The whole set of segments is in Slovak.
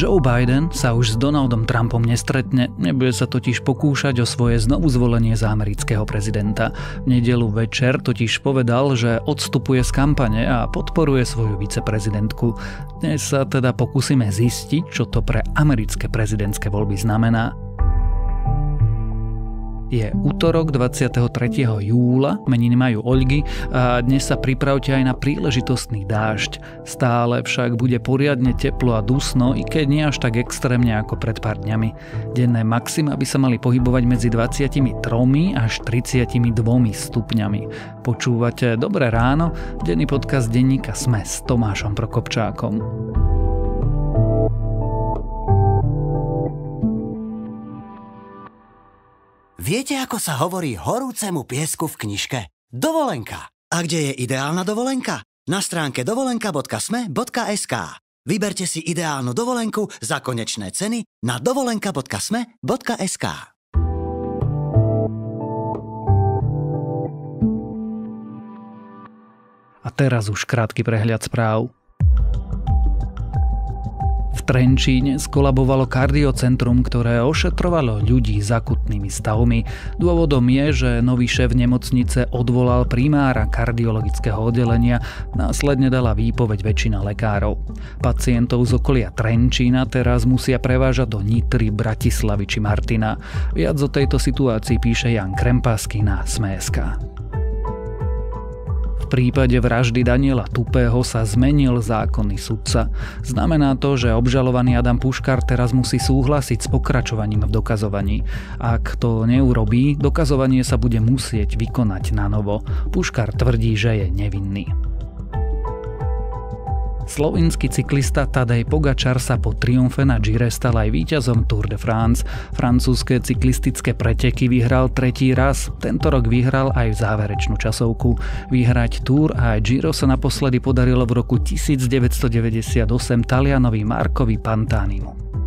Joe Biden sa už s Donaldom Trumpom nestretne, nebude sa totiž pokúšať o svoje znovu zvolenie za amerického prezidenta. V nedelu večer totiž povedal, že odstupuje z kampane a podporuje svoju viceprezidentku. Dnes sa teda pokúsime zistiť, čo to pre americké prezidentské voľby znamená je útorok 23. júla, meniny majú Olgy a dnes sa pripravte aj na príležitostný dážď. Stále však bude poriadne teplo a dusno, i keď nie až tak extrémne ako pred pár dňami. Denné maxima by sa mali pohybovať medzi 23 až 32 stupňami. Počúvate Dobré ráno, denný podcast denníka Sme s Tomášom Prokopčákom. Viete, ako sa hovorí horúcemu piesku v knižke? Dovolenka. A kde je ideálna dovolenka? Na stránke dovolenka.sme.sk. Vyberte si ideálnu dovolenku za konečné ceny na dovolenka.sme.sk. A teraz už krátky prehľad správ. V Trenčíne skolabovalo kardiocentrum, ktoré ošetrovalo ľudí s akutnými stavmi. Dôvodom je, že nový šéf nemocnice odvolal primára kardiologického oddelenia, následne dala výpoveď väčšina lekárov. Pacientov z okolia Trenčína teraz musia prevážať do Nitry, Bratislavy či Martina. Viac o tejto situácii píše Jan Krempasky na Smeska prípade vraždy Daniela Tupého sa zmenil zákonný sudca. Znamená to, že obžalovaný Adam Puškar teraz musí súhlasiť s pokračovaním v dokazovaní. Ak to neurobí, dokazovanie sa bude musieť vykonať na novo. Puškar tvrdí, že je nevinný. Slovinský cyklista Tadej Pogačar sa po triumfe na Gire stal aj víťazom Tour de France. Francúzske cyklistické preteky vyhral tretí raz, tento rok vyhral aj v záverečnú časovku. Vyhrať Tour a aj Giro sa naposledy podarilo v roku 1998 Talianovi Markovi Pantánimu.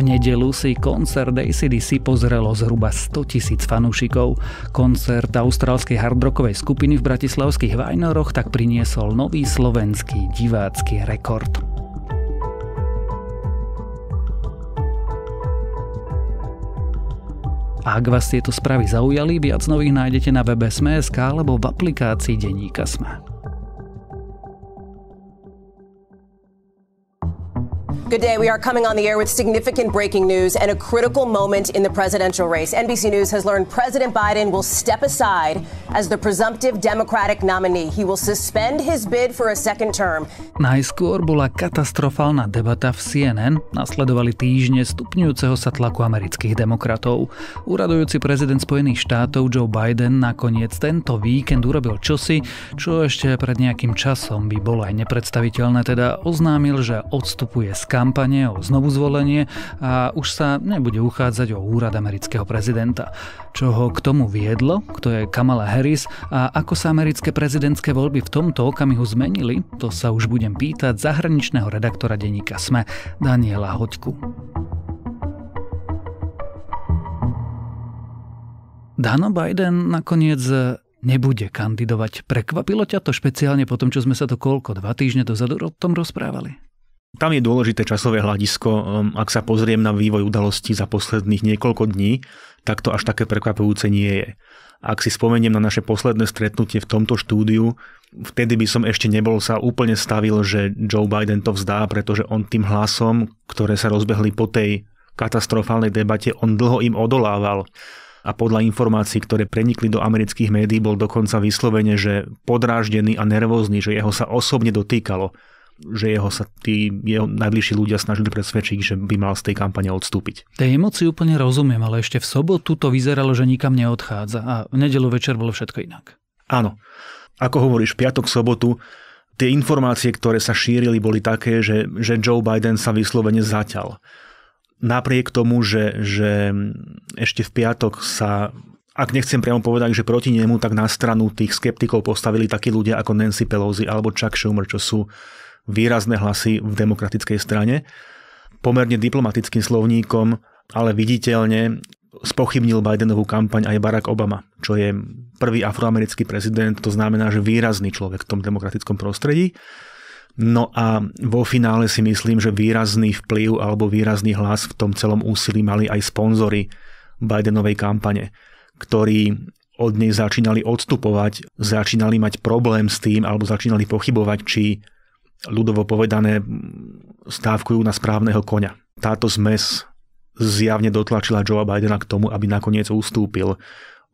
V nedelu si koncert ACDC pozrelo zhruba 100 tisíc fanúšikov. Koncert austrálskej hardrockovej skupiny v bratislavských Vajnoroch tak priniesol nový slovenský divácky rekord. Ak vás tieto správy zaujali, viac nových nájdete na webe Sme.sk alebo v aplikácii Deníka Sme. Good day. We are coming on the air with significant breaking news and a critical moment in the presidential race. NBC News has learned President Biden will step aside as the presumptive Democratic nominee. He will suspend his bid for a second term. Najskôr bola katastrofálna debata v CNN, nasledovali týždne stupňujúceho sa tlaku amerických demokratov. Uradujúci prezident Spojených štátov Joe Biden nakoniec tento víkend urobil čosi, čo ešte pred nejakým časom by bolo aj nepredstaviteľné, teda oznámil, že odstupuje z kampane o znovuzvolenie a už sa nebude uchádzať o úrad amerického prezidenta. Čo ho k tomu viedlo, kto je Kamala Harris a ako sa americké prezidentské voľby v tomto okamihu zmenili, to sa už budem pýtať zahraničného redaktora denníka SME Daniela Hoďku. Dano Biden nakoniec nebude kandidovať. Prekvapilo ťa to špeciálne po tom, čo sme sa to koľko, dva týždne dozadu o tom rozprávali? Tam je dôležité časové hľadisko. Hm, ak sa pozriem na vývoj udalostí za posledných niekoľko dní, tak to až také prekvapujúce nie je. Ak si spomeniem na naše posledné stretnutie v tomto štúdiu, vtedy by som ešte nebol sa úplne stavil, že Joe Biden to vzdá, pretože on tým hlasom, ktoré sa rozbehli po tej katastrofálnej debate, on dlho im odolával a podľa informácií, ktoré prenikli do amerických médií, bol dokonca vyslovene, že podráždený a nervózny, že jeho sa osobne dotýkalo, že jeho sa tí jeho najbližší ľudia snažili presvedčiť, že by mal z tej kampane odstúpiť. Tej emocii úplne rozumiem, ale ešte v sobotu to vyzeralo, že nikam neodchádza a v nedelu večer bolo všetko inak. Áno. Ako hovoríš, piatok, sobotu, tie informácie, ktoré sa šírili, boli také, že, že Joe Biden sa vyslovene zaťal. Napriek tomu, že, že ešte v piatok sa ak nechcem priamo povedať, že proti nemu, tak na stranu tých skeptikov postavili takí ľudia ako Nancy Pelosi alebo Chuck Schumer, čo sú výrazné hlasy v demokratickej strane. Pomerne diplomatickým slovníkom, ale viditeľne spochybnil Bidenovú kampaň aj Barack Obama, čo je prvý afroamerický prezident, to znamená, že výrazný človek v tom demokratickom prostredí. No a vo finále si myslím, že výrazný vplyv alebo výrazný hlas v tom celom úsilí mali aj sponzory Bidenovej kampane, ktorí od nej začínali odstupovať, začínali mať problém s tým alebo začínali pochybovať, či ľudovo povedané, stávkujú na správneho konia. Táto zmes zjavne dotlačila Joea Bidena k tomu, aby nakoniec ustúpil.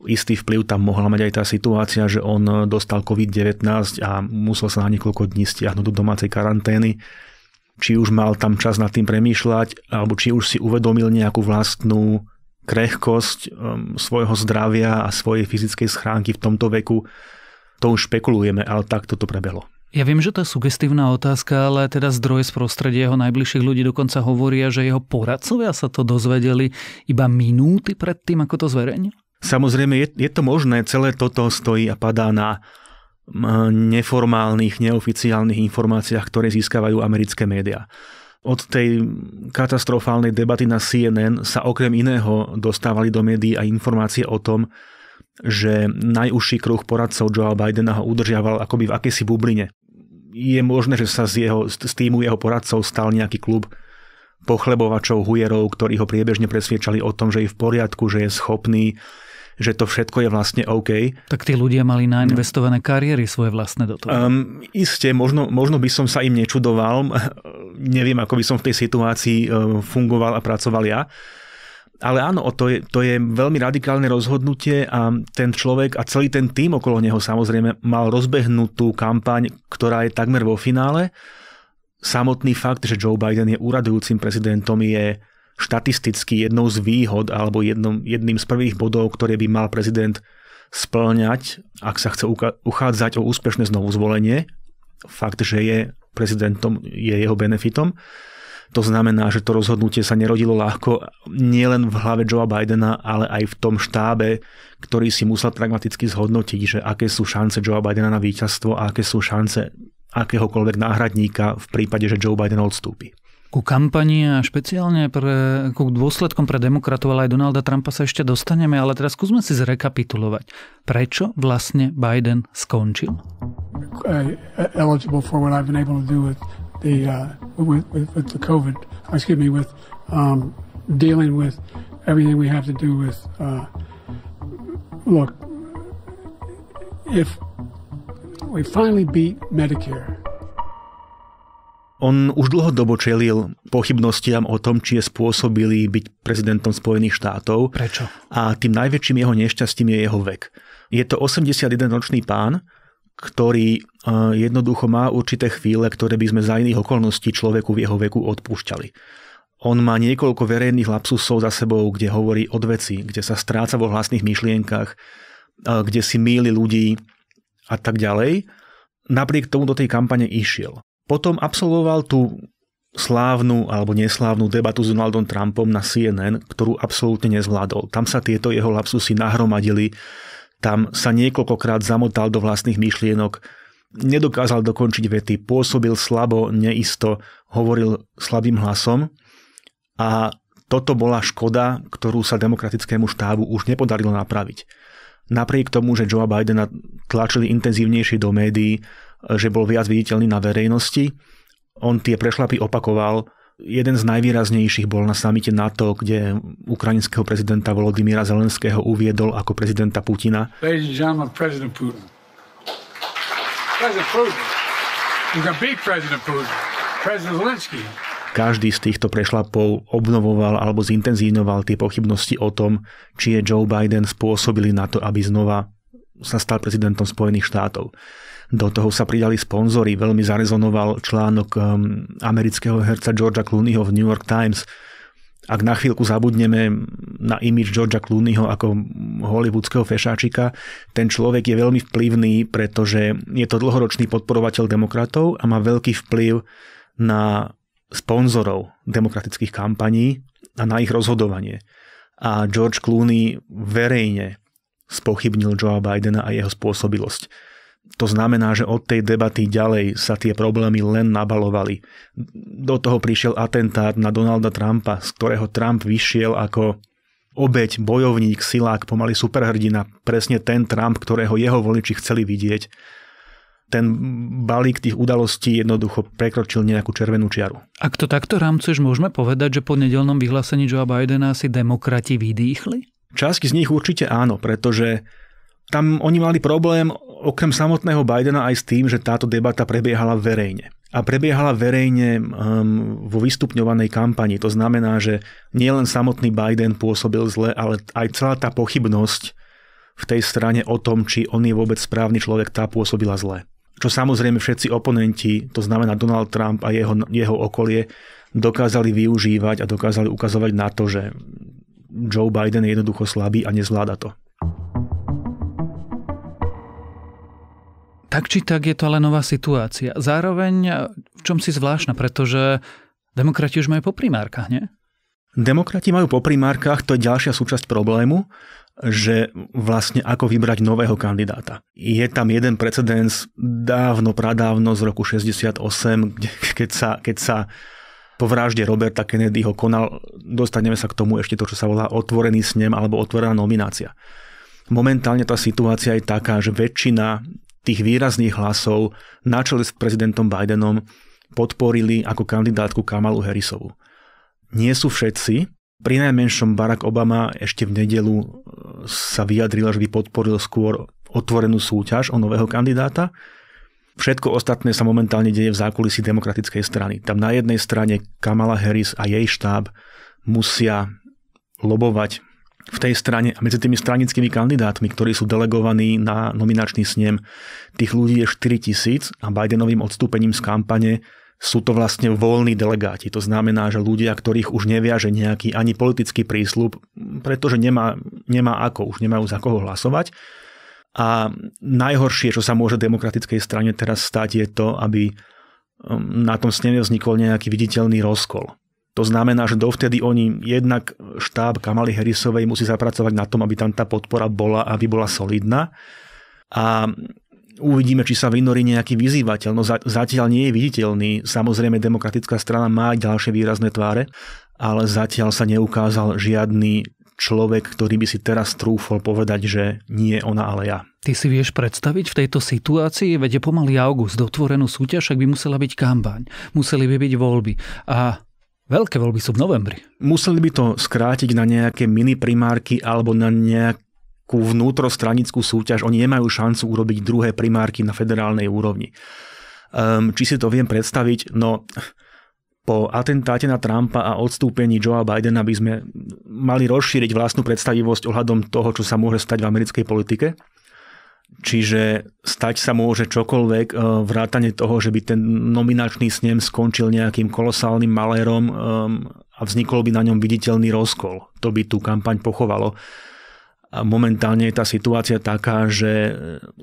Istý vplyv tam mohla mať aj tá situácia, že on dostal COVID-19 a musel sa na niekoľko dní stiahnuť do domácej karantény. Či už mal tam čas nad tým premýšľať, alebo či už si uvedomil nejakú vlastnú krehkosť svojho zdravia a svojej fyzickej schránky v tomto veku, to už špekulujeme, ale takto to prebehlo. Ja viem, že to je sugestívna otázka, ale teda zdroje z prostredia jeho najbližších ľudí dokonca hovoria, že jeho poradcovia sa to dozvedeli iba minúty pred tým, ako to zverejnil? Samozrejme, je, je to možné, celé toto stojí a padá na neformálnych, neoficiálnych informáciách, ktoré získavajú americké médiá. Od tej katastrofálnej debaty na CNN sa okrem iného dostávali do médií aj informácie o tom, že najúžší kruh poradcov Joe Bidena ho udržiaval akoby v akejsi bubline. Je možné, že sa z, jeho, z týmu jeho poradcov stal nejaký klub pochlebovačov, hujerov, ktorí ho priebežne presviečali o tom, že je v poriadku, že je schopný, že to všetko je vlastne OK. Tak tí ľudia mali nainvestované kariéry svoje vlastné do toho. Um, ehm, isté, možno, možno by som sa im nečudoval. Neviem, ako by som v tej situácii ehm, fungoval a pracoval ja ale áno, to je, to je veľmi radikálne rozhodnutie a ten človek a celý ten tým okolo neho samozrejme mal rozbehnutú kampaň, ktorá je takmer vo finále. Samotný fakt, že Joe Biden je úradujúcim prezidentom je štatisticky jednou z výhod alebo jednom, jedným z prvých bodov, ktoré by mal prezident splňať, ak sa chce uchádzať o úspešné znovu zvolenie. Fakt, že je prezidentom, je jeho benefitom. To znamená, že to rozhodnutie sa nerodilo ľahko nielen v hlave Joea Bidena, ale aj v tom štábe, ktorý si musel pragmaticky zhodnotiť, že aké sú šance Joea Bidena na víťazstvo a aké sú šance akéhokoľvek náhradníka v prípade, že Joe Biden odstúpi. Ku kampani a špeciálne pre, ku dôsledkom pre demokratov, ale aj Donalda Trumpa sa ešte dostaneme, ale teraz skúsme si zrekapitulovať. Prečo vlastne Biden skončil? Uh, eligible for what I've been able to do with the uh, with, with, with, the COVID. Excuse me, with um, dealing with everything we have to do with. Uh, look, if we finally beat Medicare. On už dlhodobo čelil pochybnostiam o tom, či je spôsobili byť prezidentom Spojených štátov. Prečo? A tým najväčším jeho nešťastím je jeho vek. Je to 81-ročný pán, ktorý e, jednoducho má určité chvíle, ktoré by sme za iných okolností človeku v jeho veku odpúšťali. On má niekoľko verejných lapsusov za sebou, kde hovorí od veci, kde sa stráca vo vlastných myšlienkach, e, kde si míli ľudí a tak ďalej. Napriek tomu do tej kampane išiel. Potom absolvoval tú slávnu alebo neslávnu debatu s Donaldom Trumpom na CNN, ktorú absolútne nezvládol. Tam sa tieto jeho lapsusy nahromadili tam sa niekoľkokrát zamotal do vlastných myšlienok, nedokázal dokončiť vety, pôsobil slabo, neisto, hovoril slabým hlasom a toto bola škoda, ktorú sa demokratickému štábu už nepodarilo napraviť. Napriek tomu, že Joe Bidena tlačili intenzívnejšie do médií, že bol viac viditeľný na verejnosti, on tie prešlapy opakoval Jeden z najvýraznejších bol na samite NATO, kde ukrajinského prezidenta Volodymyra Zelenského uviedol ako prezidenta Putina. Každý z týchto prešlapov obnovoval alebo zintenzínoval tie pochybnosti o tom, či je Joe Biden spôsobili na to, aby znova sa stal prezidentom Spojených štátov. Do toho sa pridali sponzory. Veľmi zarezonoval článok um, amerického herca Georgia Clooneyho v New York Times. Ak na chvíľku zabudneme na imič Georgia Clooneyho ako hollywoodského fešáčika, ten človek je veľmi vplyvný, pretože je to dlhoročný podporovateľ demokratov a má veľký vplyv na sponzorov demokratických kampaní a na ich rozhodovanie. A George Clooney verejne spochybnil Joea Bidena a jeho spôsobilosť. To znamená, že od tej debaty ďalej sa tie problémy len nabalovali. Do toho prišiel atentát na Donalda Trumpa, z ktorého Trump vyšiel ako obeď, bojovník, silák, pomaly superhrdina, presne ten Trump, ktorého jeho voliči chceli vidieť. Ten balík tých udalostí jednoducho prekročil nejakú červenú čiaru. Ak to takto rámcuješ, môžeme povedať, že po nedelnom vyhlásení Joea Bidena si demokrati vydýchli? Časti z nich určite áno, pretože tam oni mali problém okrem samotného Bidena aj s tým, že táto debata prebiehala verejne. A prebiehala verejne um, vo vystupňovanej kampani. To znamená, že nielen samotný Biden pôsobil zle, ale aj celá tá pochybnosť v tej strane o tom, či on je vôbec správny človek, tá pôsobila zle. Čo samozrejme všetci oponenti, to znamená Donald Trump a jeho, jeho okolie, dokázali využívať a dokázali ukazovať na to, že Joe Biden je jednoducho slabý a nezvláda to. tak či tak je to ale nová situácia. Zároveň eh, v čom si zvláštna, pretože demokrati už majú po primárkach, nie? Demokrati majú po primárkach, to je ďalšia súčasť problému, že vlastne ako vybrať nového kandidáta. Je tam jeden precedens dávno, pradávno z roku 68, kde, keď sa, keď sa po vražde Roberta Kennedyho konal, dostaneme sa k tomu ešte to, čo sa volá otvorený snem alebo otvorená nominácia. Momentálne tá situácia je taká, že väčšina tých výrazných hlasov na čele s prezidentom Bidenom podporili ako kandidátku Kamalu Harrisovu. Nie sú všetci, pri najmenšom Barack Obama ešte v nedelu e, sa vyjadrila, že by podporil skôr otvorenú súťaž o nového kandidáta. Všetko ostatné sa momentálne deje v zákulisí demokratickej strany. Tam na jednej strane Kamala Harris a jej štáb musia lobovať v tej strane a medzi tými stranickými kandidátmi, ktorí sú delegovaní na nominačný snem, tých ľudí je 4 tisíc a Bidenovým odstúpením z kampane sú to vlastne voľní delegáti. To znamená, že ľudia, ktorých už neviaže nejaký ani politický prísľub, pretože nemá, nemá ako, už nemajú za koho hlasovať. A najhoršie, čo sa môže demokratickej strane teraz stať, je to, aby um, na tom sneme vznikol nejaký viditeľný rozkol. To znamená, že dovtedy oni jednak štáb Kamaly Harrisovej musí zapracovať na tom, aby tam tá podpora bola, aby bola solidná. A uvidíme, či sa vynorí nejaký vyzývateľ. No zatiaľ nie je viditeľný. Samozrejme, demokratická strana má ďalšie výrazné tváre, ale zatiaľ sa neukázal žiadny človek, ktorý by si teraz trúfol povedať, že nie ona, ale ja. Ty si vieš predstaviť v tejto situácii, veď je pomaly august, dotvorenú súťaž, ak by musela byť kampaň, museli by byť voľby a Veľké voľby sú v novembri. Museli by to skrátiť na nejaké mini primárky alebo na nejakú vnútrostranickú súťaž. Oni nemajú šancu urobiť druhé primárky na federálnej úrovni. Um, či si to viem predstaviť? No, po atentáte na Trumpa a odstúpení Joea Bidena by sme mali rozšíriť vlastnú predstavivosť ohľadom toho, čo sa môže stať v americkej politike. Čiže stať sa môže čokoľvek, e, vrátane toho, že by ten nominačný snem skončil nejakým kolosálnym malérom e, a vznikol by na ňom viditeľný rozkol. To by tú kampaň pochovalo. A momentálne je tá situácia taká, že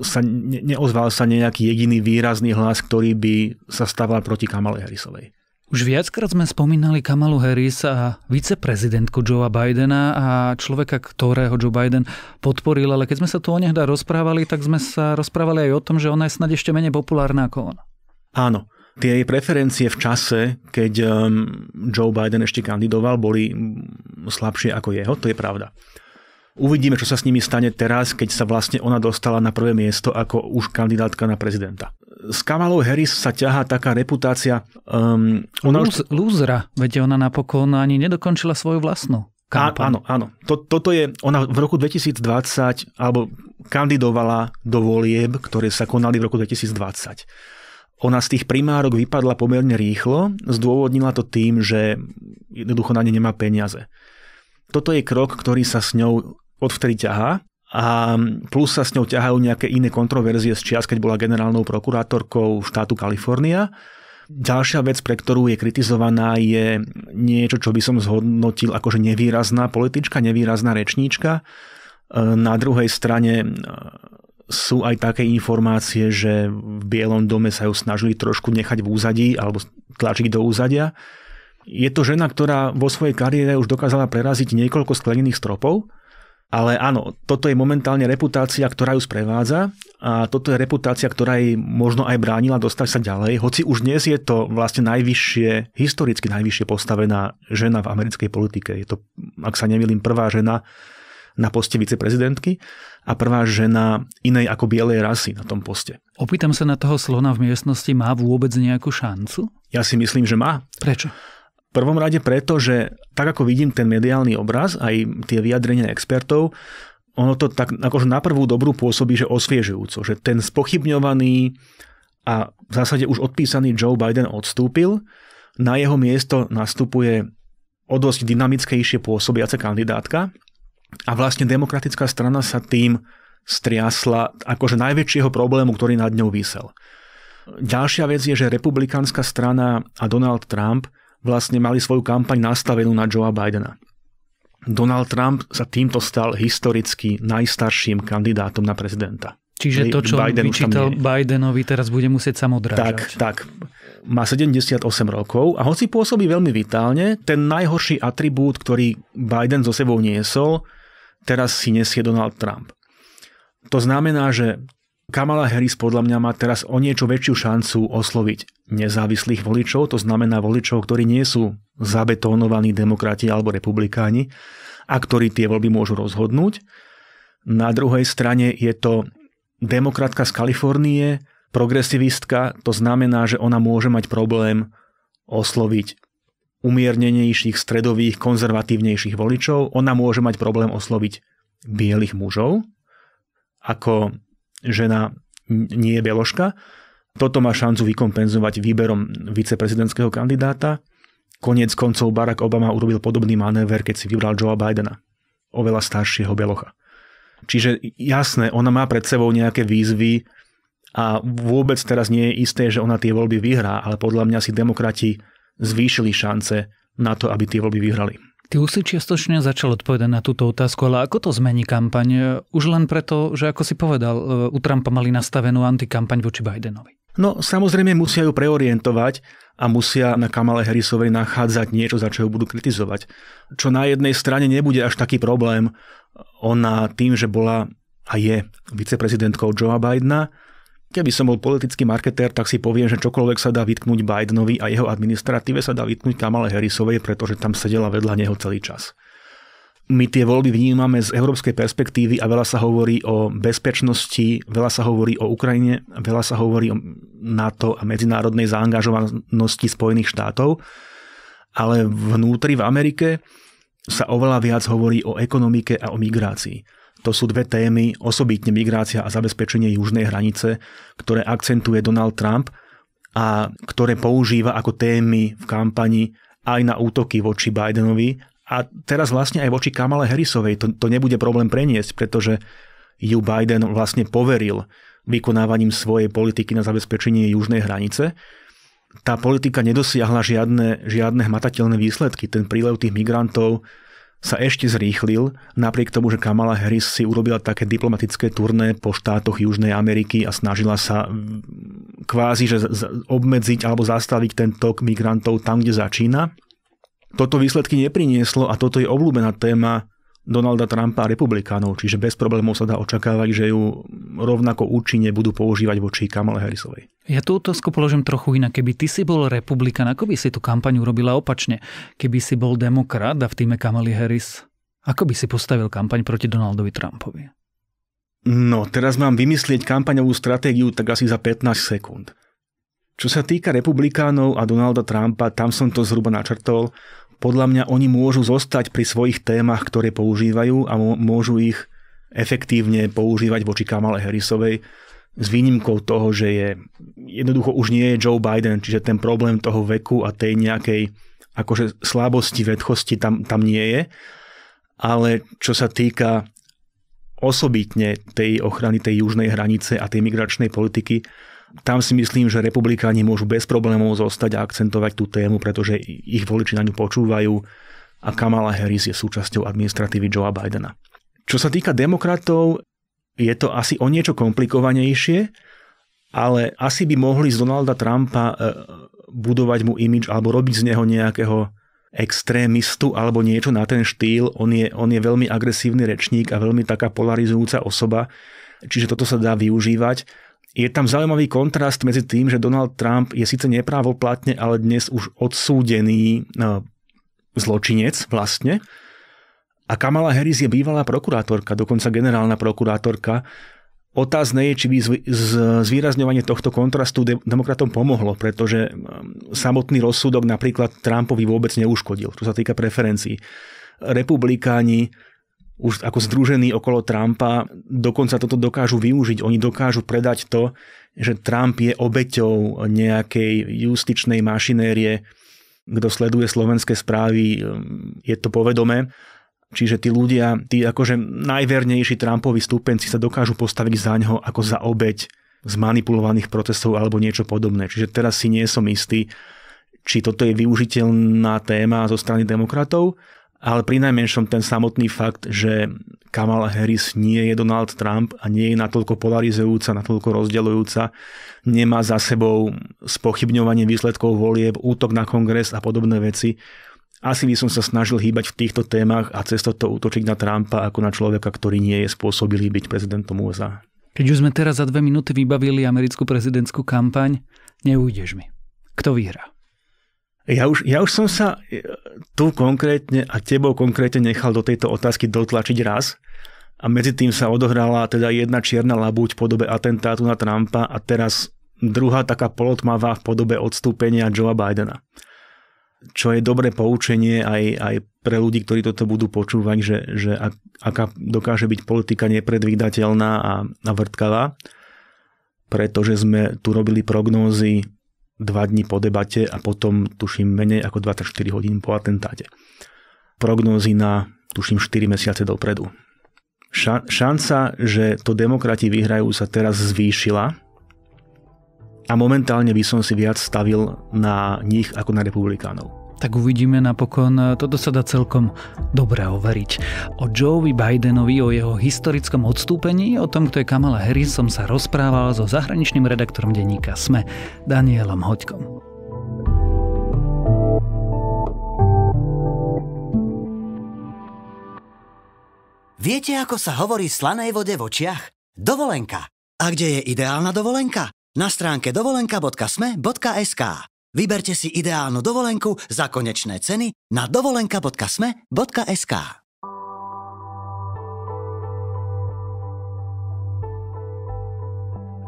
sa neozval sa nejaký jediný výrazný hlas, ktorý by sa stával proti Kamale Harrisovej. Už viackrát sme spomínali Kamalu Harris a viceprezidentku Joea Bidena a človeka, ktorého Joe Biden podporil, ale keď sme sa tu o nehda rozprávali, tak sme sa rozprávali aj o tom, že ona je snad ešte menej populárna ako on. Áno. Tie jej preferencie v čase, keď um, Joe Biden ešte kandidoval, boli slabšie ako jeho, to je pravda. Uvidíme, čo sa s nimi stane teraz, keď sa vlastne ona dostala na prvé miesto ako už kandidátka na prezidenta s Kamalou Harris sa ťahá taká reputácia... Um, ona Lúz, už... Lúzra, veď ona napokon ani nedokončila svoju vlastnú. A, Áno, áno. To, toto je, ona v roku 2020, alebo kandidovala do volieb, ktoré sa konali v roku 2020. Ona z tých primárok vypadla pomerne rýchlo, zdôvodnila to tým, že jednoducho na ne nemá peniaze. Toto je krok, ktorý sa s ňou odvtedy ťahá a plus sa s ňou ťahajú nejaké iné kontroverzie z čias, keď bola generálnou prokurátorkou štátu Kalifornia. Ďalšia vec, pre ktorú je kritizovaná, je niečo, čo by som zhodnotil akože nevýrazná politička, nevýrazná rečníčka. Na druhej strane e, sú aj také informácie, že v Bielom dome sa ju snažili trošku nechať v úzadí alebo tlačiť do úzadia. Je to žena, ktorá vo svojej kariére už dokázala preraziť niekoľko sklenených stropov, ale áno, toto je momentálne reputácia, ktorá ju sprevádza a toto je reputácia, ktorá jej možno aj bránila dostať sa ďalej, hoci už dnes je to vlastne najvyššie, historicky najvyššie postavená žena v americkej politike. Je to, ak sa nemýlim, prvá žena na poste viceprezidentky a prvá žena inej ako bielej rasy na tom poste. Opýtam sa na toho slona v miestnosti, má vôbec nejakú šancu? Ja si myslím, že má. Prečo? prvom rade preto, že tak ako vidím ten mediálny obraz, aj tie vyjadrenia expertov, ono to tak akože na prvú dobrú pôsobí, že osviežujúco, že ten spochybňovaný a v zásade už odpísaný Joe Biden odstúpil, na jeho miesto nastupuje o dosť dynamickejšie pôsobiace kandidátka a vlastne demokratická strana sa tým striasla akože najväčšieho problému, ktorý nad ňou vysel. Ďalšia vec je, že republikánska strana a Donald Trump – vlastne mali svoju kampaň nastavenú na Joea Bidena. Donald Trump sa týmto stal historicky najstarším kandidátom na prezidenta. Čiže to, čo Biden vyčítal Bidenovi, teraz bude musieť sam Tak, tak. Má 78 rokov a hoci pôsobí veľmi vitálne, ten najhorší atribút, ktorý Biden so sebou niesol, teraz si nesie Donald Trump. To znamená, že Kamala Harris podľa mňa má teraz o niečo väčšiu šancu osloviť nezávislých voličov, to znamená voličov, ktorí nie sú zabetónovaní demokrati alebo republikáni a ktorí tie voľby môžu rozhodnúť. Na druhej strane je to demokratka z Kalifornie, progresivistka, to znamená, že ona môže mať problém osloviť umiernenejších, stredových, konzervatívnejších voličov. Ona môže mať problém osloviť bielých mužov ako žena nie je Beloška. Toto má šancu vykompenzovať výberom viceprezidentského kandidáta. Koniec koncov Barack Obama urobil podobný manéver, keď si vybral Joea Bidena, oveľa staršieho Belocha. Čiže jasné, ona má pred sebou nejaké výzvy a vôbec teraz nie je isté, že ona tie voľby vyhrá, ale podľa mňa si demokrati zvýšili šance na to, aby tie voľby vyhrali. Ty už si čiastočne začal odpovedať na túto otázku, ale ako to zmení kampaň? Už len preto, že ako si povedal, e, u Trumpa mali nastavenú antikampaň voči Bidenovi. No samozrejme musia ju preorientovať a musia na Kamale Harrisovej nachádzať niečo, za čo ju budú kritizovať. Čo na jednej strane nebude až taký problém. Ona tým, že bola a je viceprezidentkou Joea Bidena, Keby som bol politický marketér, tak si poviem, že čokoľvek sa dá vytknúť Bidenovi a jeho administratíve sa dá vytknúť Kamale Harrisovej, pretože tam sedela vedľa neho celý čas. My tie voľby vnímame z európskej perspektívy a veľa sa hovorí o bezpečnosti, veľa sa hovorí o Ukrajine, veľa sa hovorí o NATO a medzinárodnej zaangažovanosti Spojených štátov, ale vnútri v Amerike sa oveľa viac hovorí o ekonomike a o migrácii. To sú dve témy, osobitne migrácia a zabezpečenie južnej hranice, ktoré akcentuje Donald Trump a ktoré používa ako témy v kampani aj na útoky voči Bidenovi a teraz vlastne aj voči Kamale Harrisovej. To, to nebude problém preniesť, pretože ju Biden vlastne poveril vykonávaním svojej politiky na zabezpečenie južnej hranice. Tá politika nedosiahla žiadne, žiadne hmatateľné výsledky. Ten prílev tých migrantov sa ešte zrýchlil, napriek tomu, že Kamala Harris si urobila také diplomatické turné po štátoch Južnej Ameriky a snažila sa mm, kvázi že obmedziť alebo zastaviť ten tok migrantov tam, kde začína. Toto výsledky neprinieslo a toto je obľúbená téma Donalda Trumpa a republikánov, čiže bez problémov sa dá očakávať, že ju rovnako účinne budú používať voči Kamale Harrisovej. Ja tú otázku položím trochu inak. Keby ty si bol republikán, ako by si tú kampaň urobila opačne? Keby si bol demokrat a v týme Kamali Harris, ako by si postavil kampaň proti Donaldovi Trumpovi? No, teraz mám vymyslieť kampaňovú stratégiu tak asi za 15 sekúnd. Čo sa týka republikánov a Donalda Trumpa, tam som to zhruba načrtol podľa mňa oni môžu zostať pri svojich témach, ktoré používajú a môžu ich efektívne používať voči Kamale Harrisovej s výnimkou toho, že je jednoducho už nie je Joe Biden, čiže ten problém toho veku a tej nejakej akože slabosti, vedchosti tam, tam nie je. Ale čo sa týka osobitne tej ochrany tej južnej hranice a tej migračnej politiky, tam si myslím, že republikáni môžu bez problémov zostať a akcentovať tú tému, pretože ich voliči na ňu počúvajú a Kamala Harris je súčasťou administratívy Joea Bidena. Čo sa týka demokratov, je to asi o niečo komplikovanejšie, ale asi by mohli z Donalda Trumpa e, budovať mu imič alebo robiť z neho nejakého extrémistu alebo niečo na ten štýl. On je, on je veľmi agresívny rečník a veľmi taká polarizujúca osoba, čiže toto sa dá využívať. Je tam zaujímavý kontrast medzi tým, že Donald Trump je síce neprávoplatne, ale dnes už odsúdený e, zločinec vlastne. A Kamala Harris je bývalá prokurátorka, dokonca generálna prokurátorka. Otázne je, či by zvýrazňovanie tohto kontrastu demokratom pomohlo, pretože e, samotný rozsudok napríklad Trumpovi vôbec neuškodil, čo sa týka preferencií. Republikáni už ako združení okolo Trumpa, dokonca toto dokážu využiť. Oni dokážu predať to, že Trump je obeťou nejakej justičnej mašinérie. Kto sleduje slovenské správy, je to povedomé. Čiže tí ľudia, tí akože najvernejší Trumpovi stúpenci sa dokážu postaviť za ňo ako za obeď zmanipulovaných procesov alebo niečo podobné. Čiže teraz si nie som istý, či toto je využiteľná téma zo strany demokratov, ale pri najmenšom ten samotný fakt, že Kamala Harris nie je Donald Trump a nie je natoľko polarizujúca, natoľko rozdeľujúca, nemá za sebou spochybňovanie výsledkov volieb, útok na kongres a podobné veci. Asi by som sa snažil hýbať v týchto témach a cez toto útočiť na Trumpa ako na človeka, ktorý nie je spôsobilý byť prezidentom USA. Keď už sme teraz za dve minúty vybavili americkú prezidentskú kampaň, neújdeš mi. Kto vyhrá? Ja už, ja už som sa e, tu konkrétne a tebou konkrétne nechal do tejto otázky dotlačiť raz a medzi tým sa odohrala teda jedna čierna labuť v podobe atentátu na Trumpa a teraz druhá taká polotmavá v podobe odstúpenia Joea Bidena. Čo je dobré poučenie aj, aj pre ľudí, ktorí toto budú počúvať, že, že ak, aká dokáže byť politika nepredvídateľná a, a vrtkavá, pretože sme tu robili prognózy dva dní po debate a potom tuším menej ako 24 hodín po atentáte. Prognózy na tuším 4 mesiace dopredu. Ša- šanca, že to demokrati vyhrajú, sa teraz zvýšila a momentálne by som si viac stavil na nich ako na republikánov tak uvidíme napokon, toto sa dá celkom dobre overiť. O Joevi Bidenovi, o jeho historickom odstúpení, o tom, kto je Kamala Harris, som sa rozprával so zahraničným redaktorom denníka SME, Danielom Hoďkom. Viete, ako sa hovorí slanej vode v očiach? Dovolenka. A kde je ideálna dovolenka? Na stránke dovolenka.sme.sk Vyberte si ideálnu dovolenku za konečné ceny na dovolenka.sme.sk.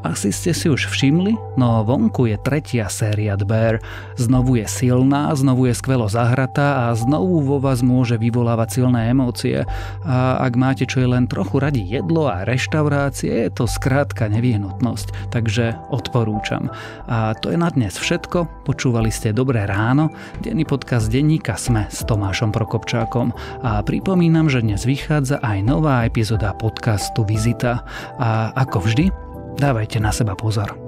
Asi ste si už všimli, no vonku je tretia séria The Bear. Znovu je silná, znovu je skvelo zahratá a znovu vo vás môže vyvolávať silné emócie. A ak máte čo je len trochu radi jedlo a reštaurácie, je to skrátka nevyhnutnosť, takže odporúčam. A to je na dnes všetko, počúvali ste Dobré ráno, denný podcast denníka Sme s Tomášom Prokopčákom a pripomínam, že dnes vychádza aj nová epizóda podcastu Vizita a ako vždy Dávajte na seba pozor.